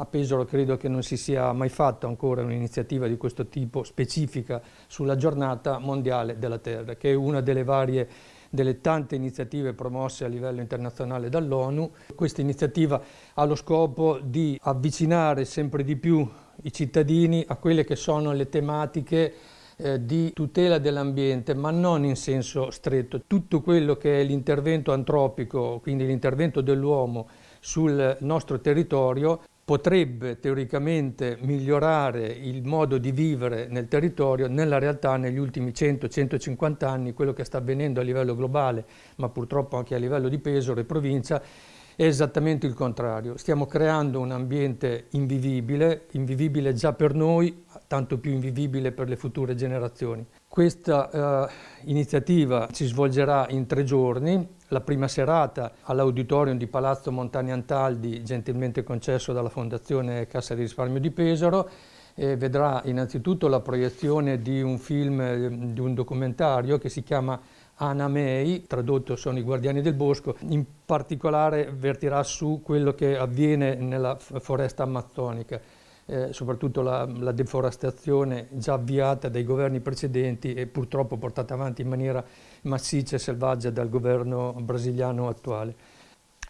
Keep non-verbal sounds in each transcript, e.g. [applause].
A Pesaro credo che non si sia mai fatta ancora un'iniziativa di questo tipo specifica sulla giornata mondiale della terra, che è una delle varie delle tante iniziative promosse a livello internazionale dall'ONU. Questa iniziativa ha lo scopo di avvicinare sempre di più i cittadini a quelle che sono le tematiche eh, di tutela dell'ambiente, ma non in senso stretto. Tutto quello che è l'intervento antropico, quindi l'intervento dell'uomo sul nostro territorio, potrebbe teoricamente migliorare il modo di vivere nel territorio, nella realtà negli ultimi 100-150 anni quello che sta avvenendo a livello globale, ma purtroppo anche a livello di Pesaro e provincia, è esattamente il contrario. Stiamo creando un ambiente invivibile, invivibile già per noi, tanto più invivibile per le future generazioni. Questa eh, iniziativa si svolgerà in tre giorni, la prima serata all'auditorium di Palazzo Montani Antaldi, gentilmente concesso dalla Fondazione Cassa di Risparmio di Pesaro, eh, vedrà innanzitutto la proiezione di un film, eh, di un documentario che si chiama May, tradotto sono i guardiani del bosco, in particolare vertirà su quello che avviene nella foresta amazzonica eh, soprattutto la, la, deforestazione già avviata dai governi precedenti e purtroppo portata avanti in maniera massiccia e selvaggia dal governo brasiliano attuale.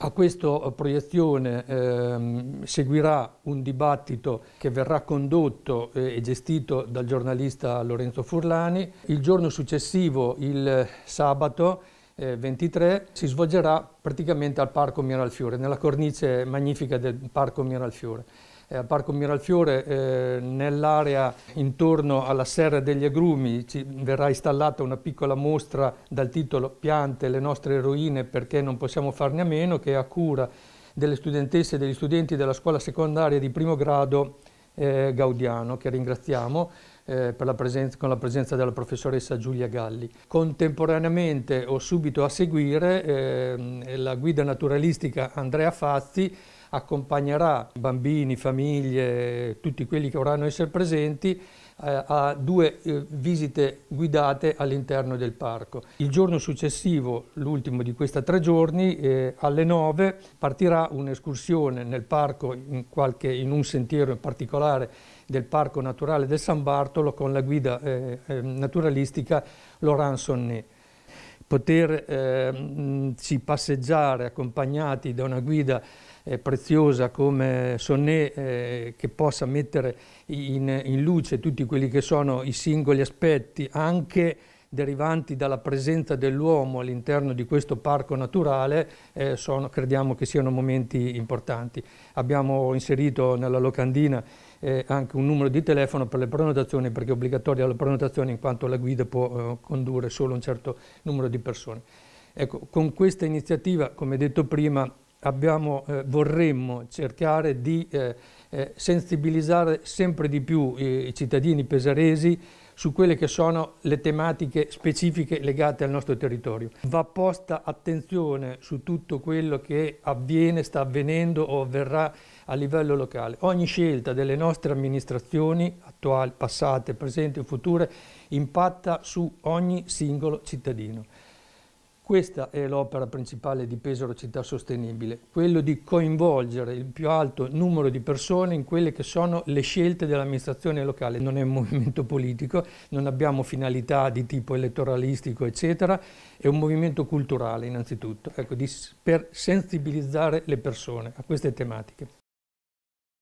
A questa proiezione ehm, seguirà un dibattito che verrà condotto eh, e gestito dal giornalista Lorenzo Furlani. Il giorno successivo, il sabato, 23 eh, si svolgerà praticamente al Parco Miralfiore, nella cornice magnifica del Parco Miralfiore. Eh, al Parco Miralfiore, eh, nell'area intorno alla Serra degli Agrumi ci verrà installata una piccola mostra dal titolo Piante, le nostre eroine perché non possiamo farne a meno, che è a cura delle studentesse e degli studenti della scuola secondaria di primo grado eh, Gaudiano, che ringraziamo eh, la presenza, con la presenza della professoressa Giulia Galli. Contemporaneamente o subito a seguire eh, la guida naturalistica Andrea Fazzi accompagnerà bambini, famiglie, tutti quelli che vorranno essere presenti eh, a due eh, visite guidate all'interno del parco. Il giorno successivo, l'ultimo di questi tre giorni, eh, alle 9 partirà un'escursione nel parco, in, qualche, in, un sentiero in particolare del Parco Naturale del San Bartolo con la guida eh, eh naturalistica Laurent Sonnet poterci eh, passeggiare accompagnati da una guida eh, preziosa come Sonné eh, che possa mettere in, in luce tutti quelli che sono i singoli aspetti anche derivanti dalla presenza dell'uomo all'interno di questo parco naturale eh, sono, crediamo che siano momenti importanti. Abbiamo inserito nella locandina eh, anche un numero di telefono per le prenotazioni perché è obbligatoria la prenotazione in quanto la guida può eh, condurre solo un certo numero di persone. Ecco, con questa iniziativa, come detto prima, abbiamo, eh, vorremmo cercare di eh, eh, sensibilizzare sempre di più i cittadini pesaresi su quelle che sono le tematiche specifiche legate al nostro territorio. Va posta attenzione su tutto quello che avviene, sta avvenendo o avverrà a livello locale. Ogni scelta delle nostre amministrazioni, attuali, passate, presenti o future, impatta su ogni singolo cittadino. Questa è l'opera principale di Pesaro Città Sostenibile, quello di coinvolgere il più alto numero di persone in quelle che sono le scelte dell'amministrazione locale. Non è un [laughs] movimento politico, non abbiamo finalità di tipo elettoralistico, eccetera, è un movimento culturale innanzitutto, ecco, di, per sensibilizzare le persone a queste tematiche.